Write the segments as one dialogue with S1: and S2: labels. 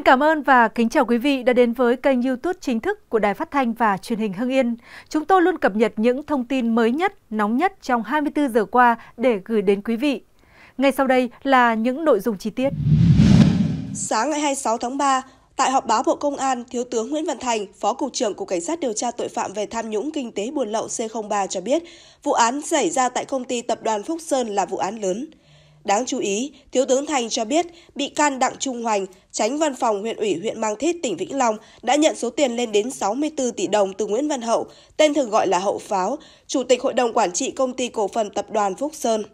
S1: Xin cảm ơn và kính chào quý vị đã đến với kênh youtube chính thức của Đài Phát Thanh và Truyền hình Hưng Yên. Chúng tôi luôn cập nhật những thông tin mới nhất, nóng nhất trong 24 giờ qua để gửi đến quý vị.
S2: Ngay sau đây là những nội dung chi tiết. Sáng ngày 26 tháng 3, tại họp báo Bộ Công an, Thiếu tướng Nguyễn Văn Thành, Phó Cục trưởng Cục Cảnh sát điều tra tội phạm về tham nhũng kinh tế buôn lậu C03 cho biết, vụ án xảy ra tại công ty tập đoàn Phúc Sơn là vụ án lớn. Đáng chú ý, Thiếu tướng Thành cho biết bị can Đặng Trung Hoành, tránh văn phòng huyện ủy huyện Mang Thít, tỉnh Vĩnh Long đã nhận số tiền lên đến 64 tỷ đồng từ Nguyễn Văn Hậu, tên thường gọi là Hậu Pháo, Chủ tịch Hội đồng Quản trị Công ty Cổ phần Tập đoàn Phúc Sơn.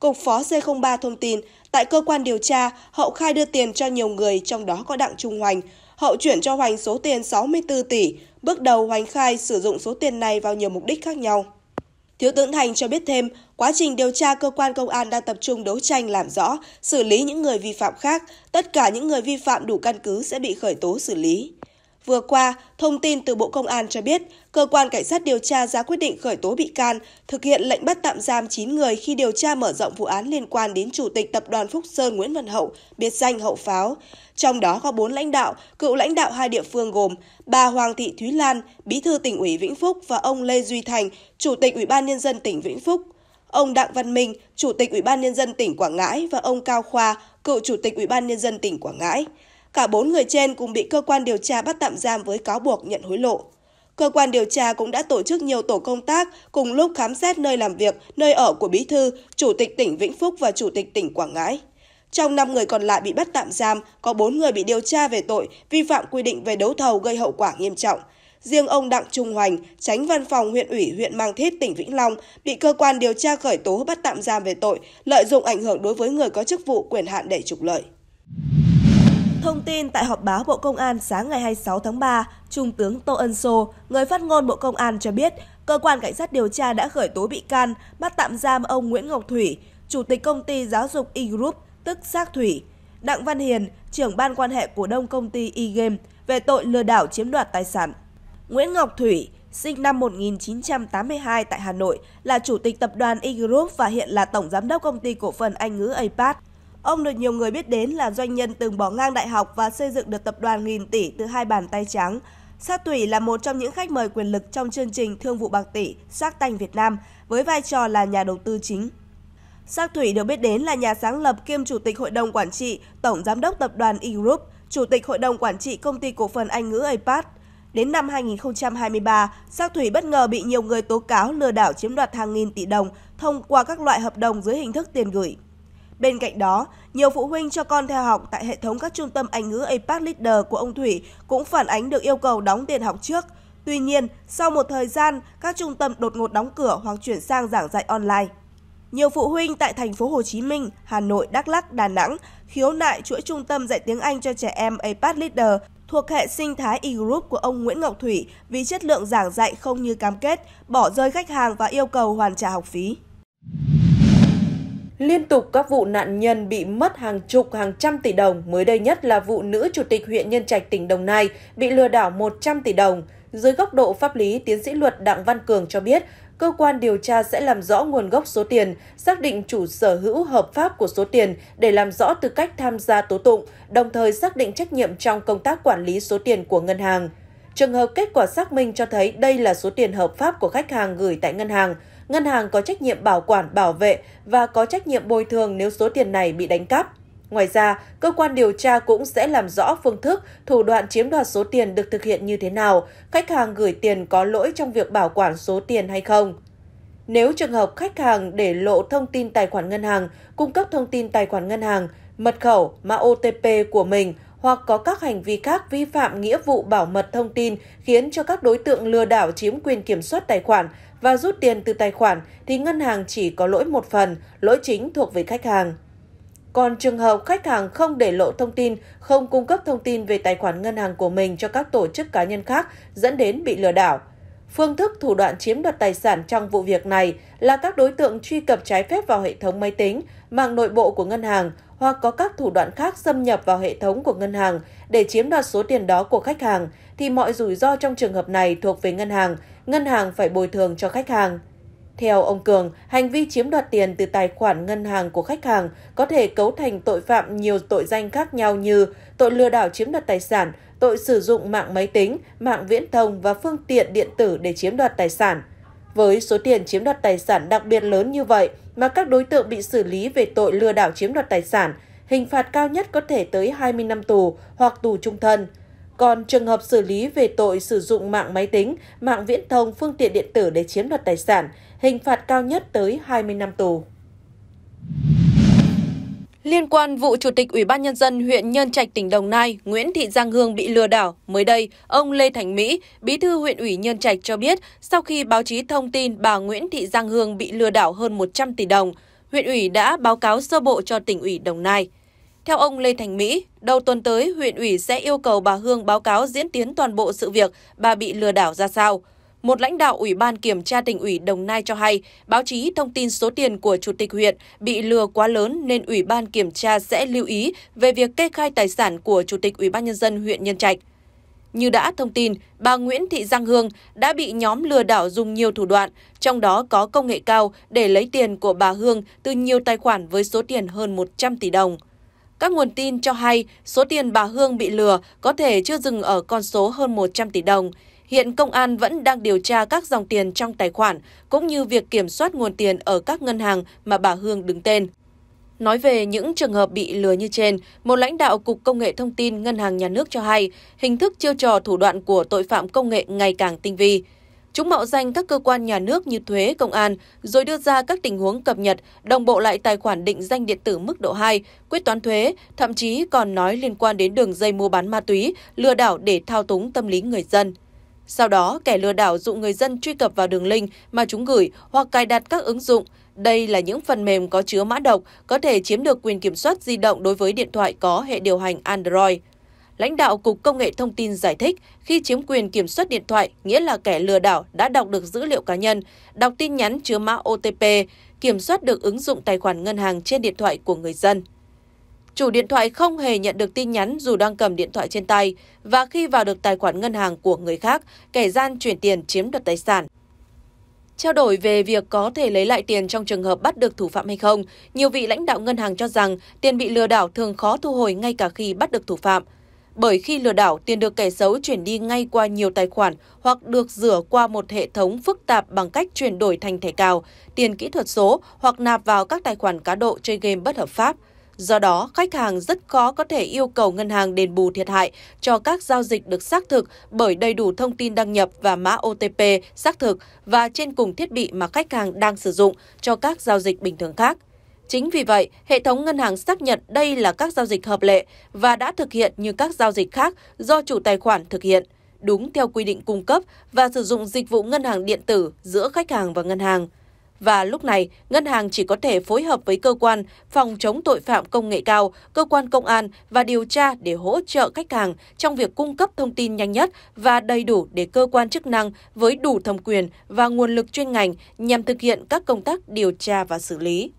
S2: Cục Phó C03 thông tin, tại cơ quan điều tra, Hậu khai đưa tiền cho nhiều người, trong đó có Đặng Trung Hoành. Hậu chuyển cho Hoành số tiền 64 tỷ. Bước đầu Hoành khai sử dụng số tiền này vào nhiều mục đích khác nhau. Thiếu tướng Thành cho biết thêm, quá trình điều tra cơ quan công an đang tập trung đấu tranh làm rõ, xử lý những người vi phạm khác, tất cả những người vi phạm đủ căn cứ sẽ bị khởi tố xử lý. Vừa qua, thông tin từ Bộ Công an cho biết, cơ quan cảnh sát điều tra ra quyết định khởi tố bị can, thực hiện lệnh bắt tạm giam 9 người khi điều tra mở rộng vụ án liên quan đến Chủ tịch Tập đoàn Phúc Sơn Nguyễn Văn Hậu, biệt danh Hậu Pháo. Trong đó có 4 lãnh đạo, cựu lãnh đạo hai địa phương gồm bà Hoàng Thị Thúy Lan, Bí thư tỉnh ủy Vĩnh Phúc và ông Lê Duy Thành, Chủ tịch Ủy ban Nhân dân tỉnh Vĩnh Phúc ông Đặng Văn Minh, Chủ tịch Ủy ban Nhân dân tỉnh Quảng Ngãi và ông Cao Khoa, cựu Chủ tịch Ủy ban Nhân dân tỉnh Quảng Ngãi. Cả bốn người trên cùng bị cơ quan điều tra bắt tạm giam với cáo buộc nhận hối lộ. Cơ quan điều tra cũng đã tổ chức nhiều tổ công tác cùng lúc khám xét nơi làm việc, nơi ở của Bí Thư, Chủ tịch tỉnh Vĩnh Phúc và Chủ tịch tỉnh Quảng Ngãi. Trong 5 người còn lại bị bắt tạm giam, có 4 người bị điều tra về tội vi phạm quy định về đấu thầu gây hậu quả nghiêm trọng. Riêng ông Đặng Trung Hoành, tránh văn phòng huyện ủy huyện Mang Thít, tỉnh Vĩnh Long, bị cơ quan điều tra khởi tố bắt tạm giam về tội lợi dụng ảnh hưởng đối với người có chức vụ quyền hạn để trục lợi. Thông tin tại họp báo Bộ Công an sáng ngày 26 tháng 3, Trung tướng Tô Ân Sô, người phát ngôn Bộ Công an cho biết, cơ quan cảnh sát điều tra đã khởi tố bị can, bắt tạm giam ông Nguyễn Ngọc Thủy, chủ tịch công ty giáo dục E-Group, tức Giác Thủy, Đặng Văn Hiền, trưởng ban quan hệ cổ đông công ty E-Game về tội lừa đảo chiếm đoạt tài sản. Nguyễn Ngọc Thủy, sinh năm 1982 tại Hà Nội, là chủ tịch tập đoàn E-Group và hiện là tổng giám đốc công ty cổ phần Anh ngữ APAT. Ông được nhiều người biết đến là doanh nhân từng bỏ ngang đại học và xây dựng được tập đoàn nghìn tỷ từ hai bàn tay trắng. Sát Tủy là một trong những khách mời quyền lực trong chương trình Thương vụ Bạc Tỷ sắc Tanh Việt Nam với vai trò là nhà đầu tư chính. Sát Thủy được biết đến là nhà sáng lập kiêm chủ tịch hội đồng quản trị, tổng giám đốc tập đoàn E-Group, chủ tịch hội đồng quản trị công ty cổ phần Anh ngữ APAT. Đến năm 2023, Sắc Thủy bất ngờ bị nhiều người tố cáo lừa đảo chiếm đoạt hàng nghìn tỷ đồng thông qua các loại hợp đồng dưới hình thức tiền gửi. Bên cạnh đó, nhiều phụ huynh cho con theo học tại hệ thống các trung tâm Anh ngữ APAC Leader của ông Thủy cũng phản ánh được yêu cầu đóng tiền học trước. Tuy nhiên, sau một thời gian, các trung tâm đột ngột đóng cửa hoặc chuyển sang giảng dạy online. Nhiều phụ huynh tại thành phố Hồ Chí Minh, Hà Nội, Đắk Lắk, Đà Nẵng khiếu nại chuỗi trung tâm dạy tiếng Anh cho trẻ em APAC Leader thuộc hệ sinh thái e-group của ông Nguyễn Ngọc Thủy vì chất lượng giảng dạy không như cam kết,
S1: bỏ rơi khách hàng và yêu cầu hoàn trả học phí. Liên tục các vụ nạn nhân bị mất hàng chục hàng trăm tỷ đồng, mới đây nhất là vụ nữ chủ tịch huyện Nhân Trạch tỉnh Đồng Nai bị lừa đảo 100 tỷ đồng. Dưới góc độ pháp lý, tiến sĩ luật Đặng Văn Cường cho biết, cơ quan điều tra sẽ làm rõ nguồn gốc số tiền, xác định chủ sở hữu hợp pháp của số tiền để làm rõ tư cách tham gia tố tụng, đồng thời xác định trách nhiệm trong công tác quản lý số tiền của ngân hàng. Trường hợp kết quả xác minh cho thấy đây là số tiền hợp pháp của khách hàng gửi tại ngân hàng, ngân hàng có trách nhiệm bảo quản, bảo vệ và có trách nhiệm bồi thường nếu số tiền này bị đánh cắp. Ngoài ra, cơ quan điều tra cũng sẽ làm rõ phương thức, thủ đoạn chiếm đoạt số tiền được thực hiện như thế nào, khách hàng gửi tiền có lỗi trong việc bảo quản số tiền hay không. Nếu trường hợp khách hàng để lộ thông tin tài khoản ngân hàng, cung cấp thông tin tài khoản ngân hàng, mật khẩu, mã OTP của mình hoặc có các hành vi khác vi phạm nghĩa vụ bảo mật thông tin khiến cho các đối tượng lừa đảo chiếm quyền kiểm soát tài khoản và rút tiền từ tài khoản thì ngân hàng chỉ có lỗi một phần, lỗi chính thuộc về khách hàng. Còn trường hợp khách hàng không để lộ thông tin, không cung cấp thông tin về tài khoản ngân hàng của mình cho các tổ chức cá nhân khác dẫn đến bị lừa đảo. Phương thức thủ đoạn chiếm đoạt tài sản trong vụ việc này là các đối tượng truy cập trái phép vào hệ thống máy tính, mạng nội bộ của ngân hàng hoặc có các thủ đoạn khác xâm nhập vào hệ thống của ngân hàng để chiếm đoạt số tiền đó của khách hàng thì mọi rủi ro trong trường hợp này thuộc về ngân hàng, ngân hàng phải bồi thường cho khách hàng. Theo ông Cường, hành vi chiếm đoạt tiền từ tài khoản ngân hàng của khách hàng có thể cấu thành tội phạm nhiều tội danh khác nhau như tội lừa đảo chiếm đoạt tài sản, tội sử dụng mạng máy tính, mạng viễn thông và phương tiện điện tử để chiếm đoạt tài sản. Với số tiền chiếm đoạt tài sản đặc biệt lớn như vậy, mà các đối tượng bị xử lý về tội lừa đảo chiếm đoạt tài sản, hình phạt cao nhất có thể tới 20 năm tù hoặc tù trung thân. Còn trường hợp xử lý về tội sử dụng mạng máy tính, mạng viễn thông, phương tiện điện tử để chiếm đoạt tài sản, hình phạt cao nhất tới 20 năm tù. Liên quan vụ Chủ tịch Ủy ban Nhân dân huyện Nhân Trạch, tỉnh Đồng Nai, Nguyễn Thị Giang Hương bị lừa đảo, mới đây, ông Lê Thành Mỹ, bí thư huyện ủy Nhân Trạch cho biết, sau khi báo chí thông tin bà Nguyễn Thị Giang Hương bị lừa đảo hơn 100 tỷ đồng, huyện ủy đã báo cáo sơ bộ cho tỉnh ủy Đồng Nai. Theo ông Lê Thành Mỹ, đầu tuần tới, huyện ủy sẽ yêu cầu bà Hương báo cáo diễn tiến toàn bộ sự việc bà bị lừa đảo ra sao một lãnh đạo Ủy ban Kiểm tra tỉnh ủy Đồng Nai cho hay, báo chí thông tin số tiền của Chủ tịch huyện bị lừa quá lớn nên Ủy ban Kiểm tra sẽ lưu ý về việc kê khai tài sản của Chủ tịch Ủy ban Nhân dân huyện Nhân Trạch. Như đã thông tin, bà Nguyễn Thị Giang Hương đã bị nhóm lừa đảo dùng nhiều thủ đoạn, trong đó có công nghệ cao để lấy tiền của bà Hương từ nhiều tài khoản với số tiền hơn 100 tỷ đồng. Các nguồn tin cho hay số tiền bà Hương bị lừa có thể chưa dừng ở con số hơn 100 tỷ đồng. Hiện công an vẫn đang điều tra các dòng tiền trong tài khoản, cũng như việc kiểm soát nguồn tiền ở các ngân hàng mà bà Hương đứng tên. Nói về những trường hợp bị lừa như trên, một lãnh đạo Cục Công nghệ Thông tin Ngân hàng Nhà nước cho hay, hình thức chiêu trò thủ đoạn của tội phạm công nghệ ngày càng tinh vi. Chúng mạo danh các cơ quan nhà nước như thuế, công an, rồi đưa ra các tình huống cập nhật, đồng bộ lại tài khoản định danh điện tử mức độ 2, quyết toán thuế, thậm chí còn nói liên quan đến đường dây mua bán ma túy, lừa đảo để thao túng tâm lý người dân. Sau đó, kẻ lừa đảo dụ người dân truy cập vào đường link mà chúng gửi hoặc cài đặt các ứng dụng. Đây là những phần mềm có chứa mã độc, có thể chiếm được quyền kiểm soát di động đối với điện thoại có hệ điều hành Android. Lãnh đạo Cục Công nghệ Thông tin giải thích, khi chiếm quyền kiểm soát điện thoại, nghĩa là kẻ lừa đảo đã đọc được dữ liệu cá nhân, đọc tin nhắn chứa mã OTP, kiểm soát được ứng dụng tài khoản ngân hàng trên điện thoại của người dân chủ điện thoại không hề nhận được tin nhắn dù đang cầm điện thoại trên tay và khi vào được tài khoản ngân hàng của người khác, kẻ gian chuyển tiền chiếm đoạt tài sản. Trao đổi về việc có thể lấy lại tiền trong trường hợp bắt được thủ phạm hay không, nhiều vị lãnh đạo ngân hàng cho rằng tiền bị lừa đảo thường khó thu hồi ngay cả khi bắt được thủ phạm. Bởi khi lừa đảo, tiền được kẻ xấu chuyển đi ngay qua nhiều tài khoản hoặc được rửa qua một hệ thống phức tạp bằng cách chuyển đổi thành thẻ cào, tiền kỹ thuật số hoặc nạp vào các tài khoản cá độ chơi game bất hợp pháp – Do đó, khách hàng rất khó có thể yêu cầu ngân hàng đền bù thiệt hại cho các giao dịch được xác thực bởi đầy đủ thông tin đăng nhập và mã OTP xác thực và trên cùng thiết bị mà khách hàng đang sử dụng cho các giao dịch bình thường khác. Chính vì vậy, hệ thống ngân hàng xác nhận đây là các giao dịch hợp lệ và đã thực hiện như các giao dịch khác do chủ tài khoản thực hiện, đúng theo quy định cung cấp và sử dụng dịch vụ ngân hàng điện tử giữa khách hàng và ngân hàng và lúc này ngân hàng chỉ có thể phối hợp với cơ quan phòng chống tội phạm công nghệ cao, cơ quan công an và điều tra để hỗ trợ khách hàng trong việc cung cấp thông tin nhanh nhất và đầy đủ để cơ quan chức năng với đủ thẩm quyền và nguồn lực chuyên ngành nhằm thực hiện các công tác điều tra và xử lý.